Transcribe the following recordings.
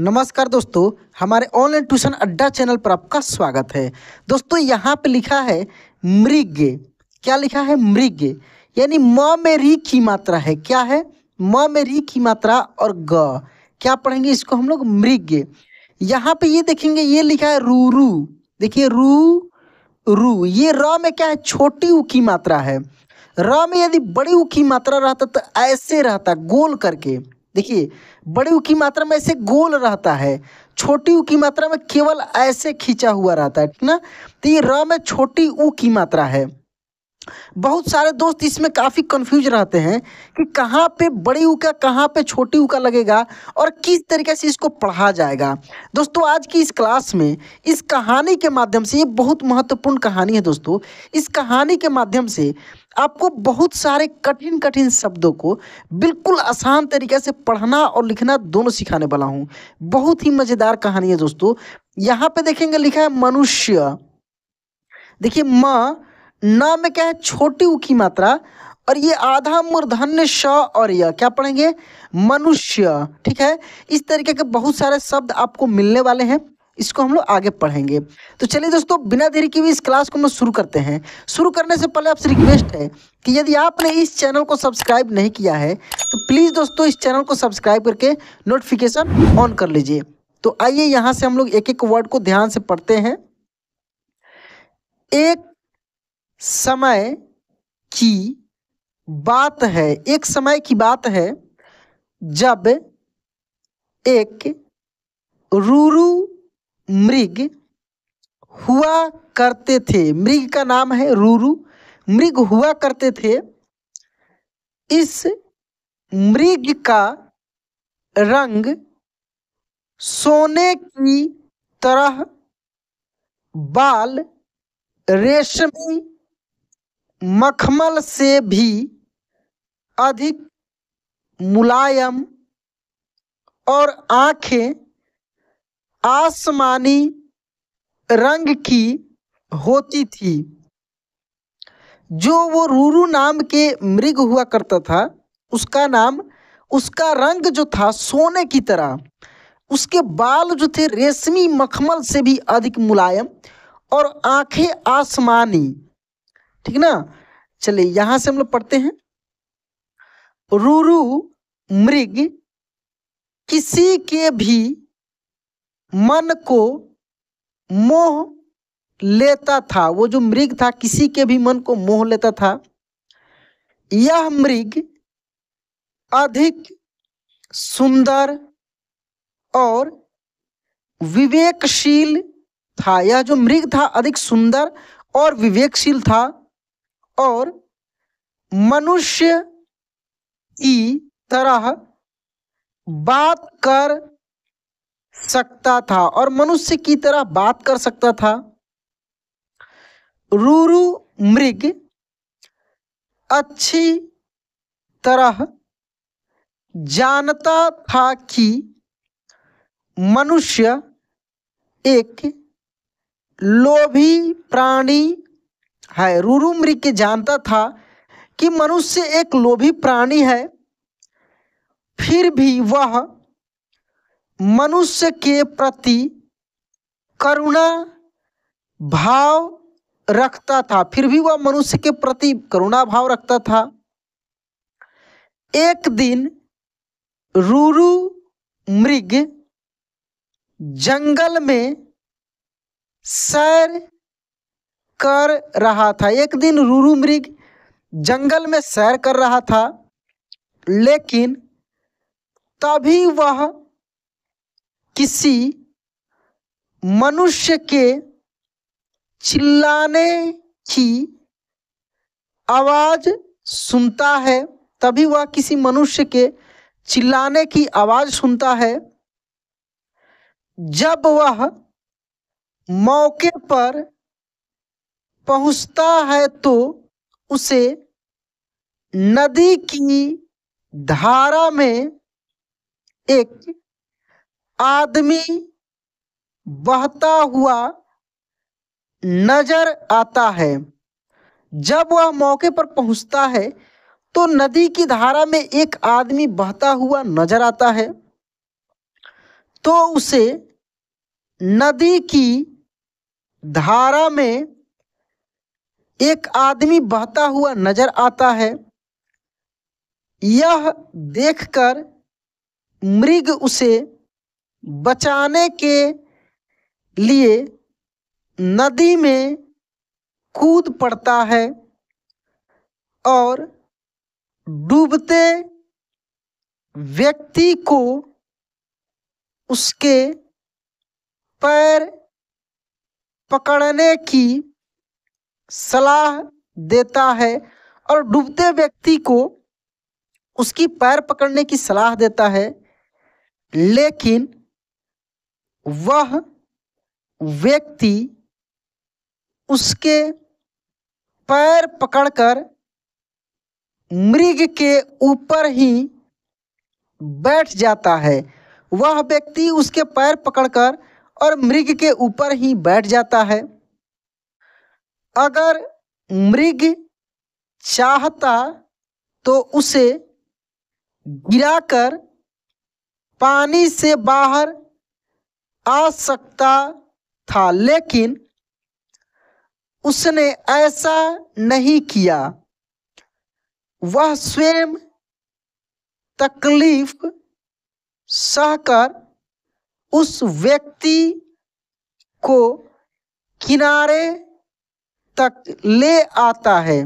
नमस्कार दोस्तों हमारे ऑनलाइन ट्यूशन अड्डा चैनल पर आपका स्वागत है दोस्तों यहाँ पे लिखा है मृग क्या लिखा है मृग यानी म में री की मात्रा है क्या है म में री की मात्रा और ग क्या पढ़ेंगे इसको हम लोग मृग यहाँ पे ये देखेंगे ये लिखा है रू रू देखिए रू रू ये र में क्या है छोटी ऊ की मात्रा है र में यदि बड़ी ऊ की मात्रा रहता तो ऐसे रहता गोल करके देखिए बड़े ऊ की मात्रा में ऐसे गोल रहता है छोटी ऊ की मात्रा में केवल ऐसे खींचा हुआ रहता है ना तो ये र में छोटी ऊ की मात्रा है बहुत सारे दोस्त इसमें काफ़ी कंफ्यूज रहते हैं कि कहाँ पे बड़ी ऊ का कहाँ पे छोटी ऊ का लगेगा और किस तरीके से इसको पढ़ा जाएगा दोस्तों आज की इस क्लास में इस कहानी के माध्यम से ये बहुत महत्वपूर्ण कहानी है दोस्तों इस कहानी के माध्यम से आपको बहुत सारे कठिन कठिन शब्दों को बिल्कुल आसान तरीके से पढ़ना और लिखना दोनों सिखाने वाला हूँ बहुत ही मज़ेदार कहानी है दोस्तों यहाँ पे देखेंगे लिखा है मनुष्य देखिए म न में क्या है छोटी ऊ की मात्रा और ये आधा मूर्धन्य श और य क्या पढ़ेंगे मनुष्य ठीक है इस तरीके के बहुत सारे शब्द आपको मिलने वाले हैं इसको हम लोग आगे पढ़ेंगे तो चलिए दोस्तों बिना देरी के भी इस क्लास को हम शुरू करते हैं शुरू करने से पहले आपसे रिक्वेस्ट है कि यदि आपने इस चैनल को सब्सक्राइब नहीं किया है तो प्लीज़ दोस्तों इस चैनल को सब्सक्राइब करके नोटिफिकेशन ऑन कर लीजिए तो आइए यहाँ से हम लोग एक एक वर्ड को ध्यान से पढ़ते हैं एक समय की बात है एक समय की बात है जब एक रूरू मृग हुआ करते थे मृग का नाम है रूरू मृग हुआ करते थे इस मृग का रंग सोने की तरह बाल रेशमी मखमल से भी अधिक मुलायम और आंखें आसमानी रंग की होती थी जो वो रूरू नाम के मृग हुआ करता था उसका नाम उसका रंग जो था सोने की तरह उसके बाल जो थे रेशमी मखमल से भी अधिक मुलायम और आंखें आसमानी ठीक ना चलिए यहां से हम लोग पढ़ते हैं रूरू मृग किसी के भी मन को मोह लेता था वो जो मृग था किसी के भी मन को मोह लेता था यह मृग अधिक सुंदर और विवेकशील था यह जो मृग था अधिक सुंदर और विवेकशील था और मनुष्य ई तरह बात कर सकता था और मनुष्य की तरह बात कर सकता था रूरू मृग अच्छी तरह जानता था कि मनुष्य एक लोभी प्राणी है रूरू मृग जानता था कि मनुष्य एक लोभी प्राणी है फिर भी वह मनुष्य के प्रति करुणा भाव रखता था फिर भी वह मनुष्य के प्रति करुणा भाव रखता था एक दिन रूरु मृग जंगल में सैर कर रहा था एक दिन रूरु मृग जंगल में सैर कर रहा था लेकिन तभी वह किसी मनुष्य के चिल्लाने की आवाज सुनता है तभी वह किसी मनुष्य के चिल्लाने की आवाज सुनता है जब वह मौके पर पहुंचता है तो उसे नदी की धारा में एक आदमी बहता हुआ नजर आता है जब वह मौके पर पहुंचता है तो नदी की धारा में एक आदमी बहता हुआ नजर आता है तो उसे नदी की धारा में एक आदमी बहता हुआ नजर आता है यह देखकर मृग उसे बचाने के लिए नदी में कूद पड़ता है और डूबते व्यक्ति को उसके पैर पकड़ने की सलाह देता है और डूबते व्यक्ति को उसकी पैर पकड़ने की सलाह देता है लेकिन वह व्यक्ति उसके पैर पकड़कर मृग के ऊपर ही बैठ जाता है वह व्यक्ति उसके पैर पकड़कर और मृग के ऊपर ही बैठ जाता है अगर मृग चाहता तो उसे गिराकर पानी से बाहर आ सकता था लेकिन उसने ऐसा नहीं किया वह स्वयं तकलीफ सहकर उस व्यक्ति को किनारे तक ले आता है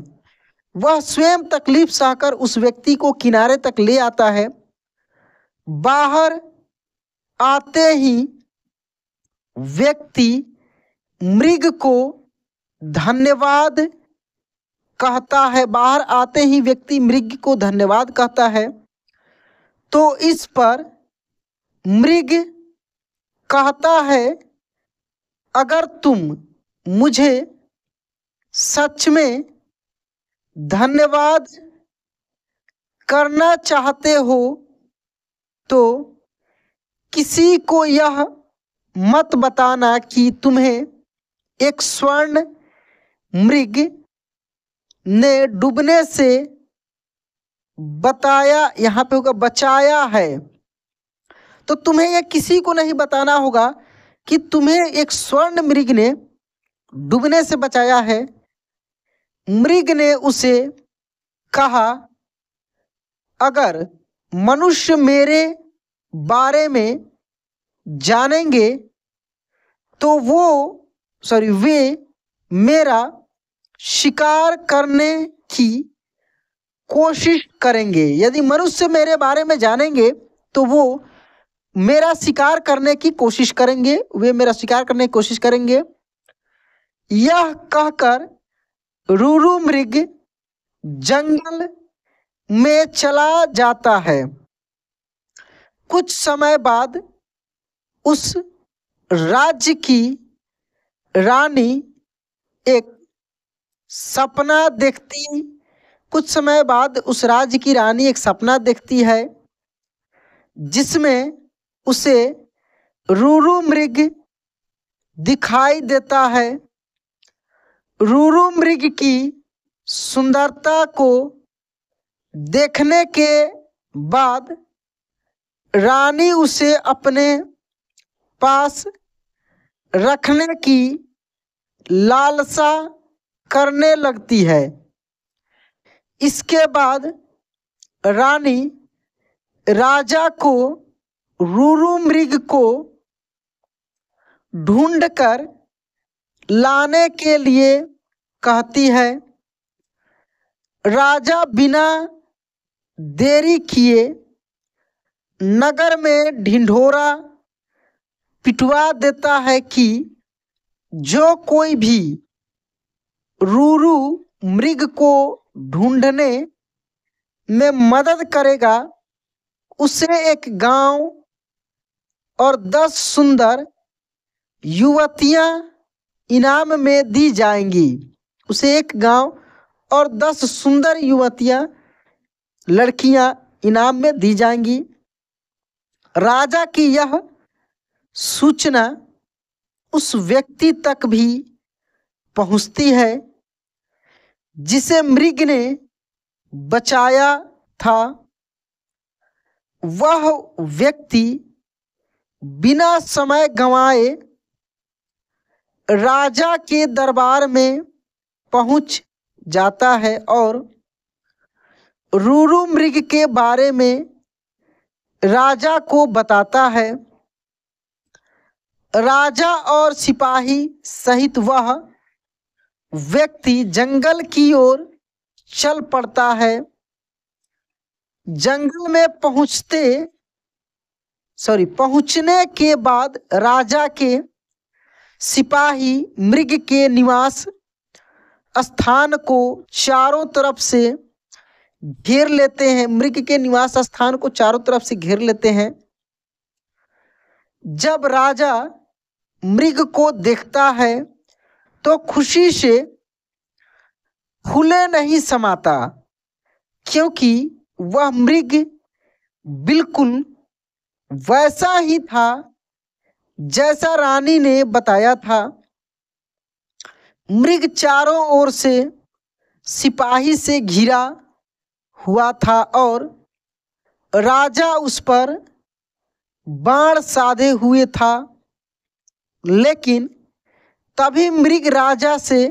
वह स्वयं तकलीफ सहकर उस व्यक्ति को किनारे तक ले आता है बाहर आते ही व्यक्ति मृग को धन्यवाद कहता है बाहर आते ही व्यक्ति मृग को धन्यवाद कहता है तो इस पर मृग कहता है अगर तुम मुझे सच में धन्यवाद करना चाहते हो तो किसी को यह मत बताना कि तुम्हें एक स्वर्ण मृग ने डूबने से बताया यहाँ पे होगा बचाया है तो तुम्हें यह किसी को नहीं बताना होगा कि तुम्हें एक स्वर्ण मृग ने डूबने से बचाया है मृग ने उसे कहा अगर मनुष्य मेरे बारे में जानेंगे तो वो सॉरी वे मेरा शिकार करने की कोशिश करेंगे यदि मनुष्य मेरे बारे में जानेंगे तो वो मेरा शिकार करने की कोशिश करेंगे वे मेरा शिकार करने की कोशिश करेंगे यह कहकर रूरू मृग जंगल में चला जाता है कुछ समय बाद उस राज्य की रानी एक सपना देखती कुछ समय बाद उस राज्य की रानी एक सपना देखती है जिसमें उसे रूरू मृग दिखाई देता है रूरू मृग की सुंदरता को देखने के बाद रानी उसे अपने पास रखने की लालसा करने लगती है इसके बाद रानी राजा को रूरू मृग को ढूंढकर लाने के लिए कहती है राजा बिना देरी किए नगर में ढिंढोरा पिटवा देता है कि जो कोई भी रूरू मृग को ढूंढने में मदद करेगा उसे एक गांव और दस सुंदर युवतियां इनाम में दी जाएंगी उसे एक गांव और दस सुंदर युवतियां लड़कियां इनाम में दी जाएंगी राजा की यह सूचना उस व्यक्ति तक भी पहुंचती है जिसे मृग ने बचाया था वह व्यक्ति बिना समय गंवाए राजा के दरबार में पहुंच जाता है और रूरू मृग के बारे में राजा को बताता है राजा और सिपाही सहित वह व्यक्ति जंगल की ओर चल पड़ता है जंगल में पहुंचते सॉरी पहुंचने के बाद राजा के सिपाही मृग के निवास स्थान को चारों तरफ से घेर लेते हैं मृग के निवास स्थान को चारों तरफ से घेर लेते हैं जब राजा मृग को देखता है तो खुशी से फूले नहीं समाता क्योंकि वह मृग बिल्कुल वैसा ही था जैसा रानी ने बताया था मृग चारों ओर से सिपाही से घिरा हुआ था और राजा उस पर बाण साधे हुए था लेकिन तभी मृग राजा से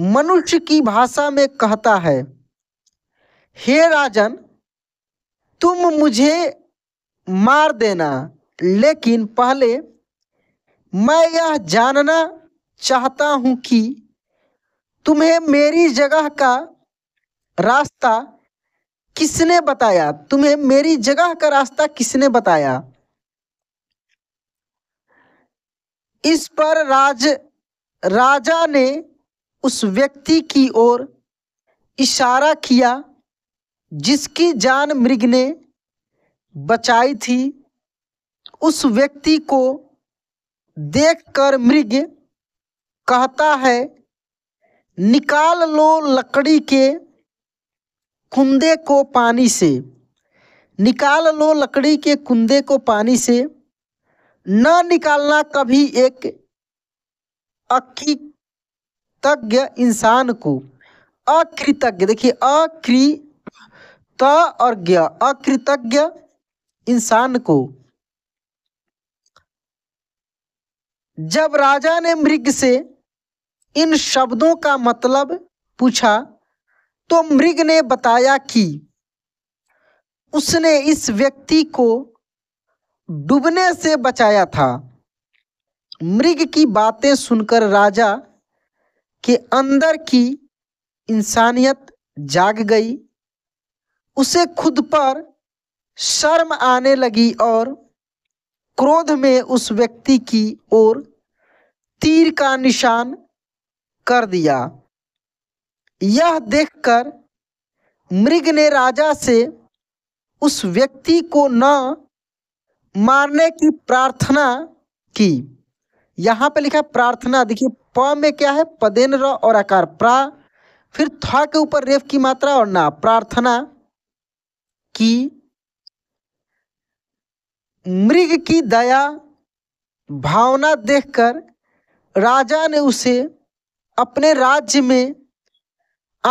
मनुष्य की भाषा में कहता है हे राजन तुम मुझे मार देना लेकिन पहले मैं यह जानना चाहता हूँ कि तुम्हें मेरी जगह का रास्ता किसने बताया तुम्हें मेरी जगह का रास्ता किसने बताया इस पर राज राजा ने उस व्यक्ति की ओर इशारा किया जिसकी जान मृग ने बचाई थी उस व्यक्ति को देखकर मृग कहता है निकाल लो लकड़ी के कुंदे को पानी से निकाल लो लकड़ी के कुंदे को पानी से न निकालना कभी एक अकृतज्ञ इंसान को अकृतज्ञ देखिए अक्री त और ज्ञ अकृतज्ञ इंसान को जब राजा ने मृग से इन शब्दों का मतलब पूछा तो मृग ने बताया कि उसने इस व्यक्ति को डूबने से बचाया था मृग की बातें सुनकर राजा के अंदर की इंसानियत जाग गई उसे खुद पर शर्म आने लगी और क्रोध में उस व्यक्ति की ओर तीर का निशान कर दिया यह देखकर मृग ने राजा से उस व्यक्ति को न मारने की प्रार्थना की यहाँ पे लिखा प्रार्थना देखिए प में क्या है पदेन र और आकार प्रा फिर थ के ऊपर रेफ की मात्रा और ना प्रार्थना की मृग की दया भावना देखकर राजा ने उसे अपने राज्य में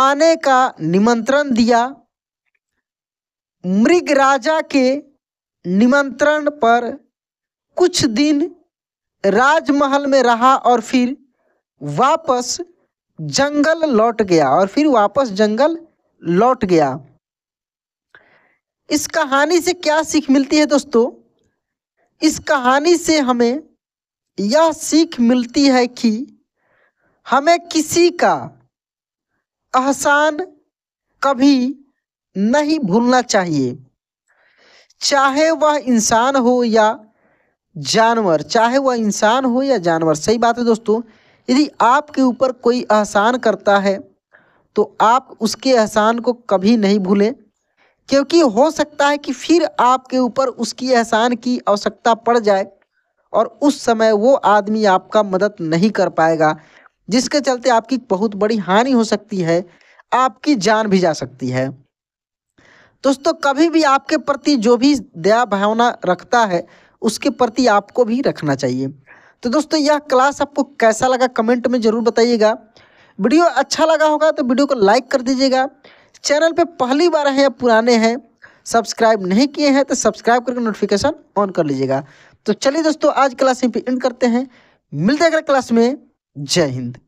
आने का निमंत्रण दिया मृग राजा के निमंत्रण पर कुछ दिन राजमहल में रहा और फिर वापस जंगल लौट गया और फिर वापस जंगल लौट गया इस कहानी से क्या सीख मिलती है दोस्तों इस कहानी से हमें यह सीख मिलती है कि हमें किसी का एहसान कभी नहीं भूलना चाहिए चाहे वह इंसान हो या जानवर चाहे वह इंसान हो या जानवर सही बात है दोस्तों यदि आपके ऊपर कोई एहसान करता है तो आप उसके एहसान को कभी नहीं भूलें क्योंकि हो सकता है कि फिर आपके ऊपर उसकी एहसान की आवश्यकता पड़ जाए और उस समय वो आदमी आपका मदद नहीं कर पाएगा जिसके चलते आपकी बहुत बड़ी हानि हो सकती है आपकी जान भी जा सकती है दोस्तों कभी भी आपके प्रति जो भी दया भावना रखता है उसके प्रति आपको भी रखना चाहिए तो दोस्तों यह क्लास आपको कैसा लगा कमेंट में ज़रूर बताइएगा वीडियो अच्छा लगा होगा तो वीडियो को लाइक कर दीजिएगा चैनल पे पहली बार हैं या पुराने हैं सब्सक्राइब नहीं किए हैं तो सब्सक्राइब करके नोटिफिकेशन ऑन कर लीजिएगा तो चलिए दोस्तों आज क्लास यहीं पे एंड करते हैं मिलते हैं अगले क्लास में जय हिंद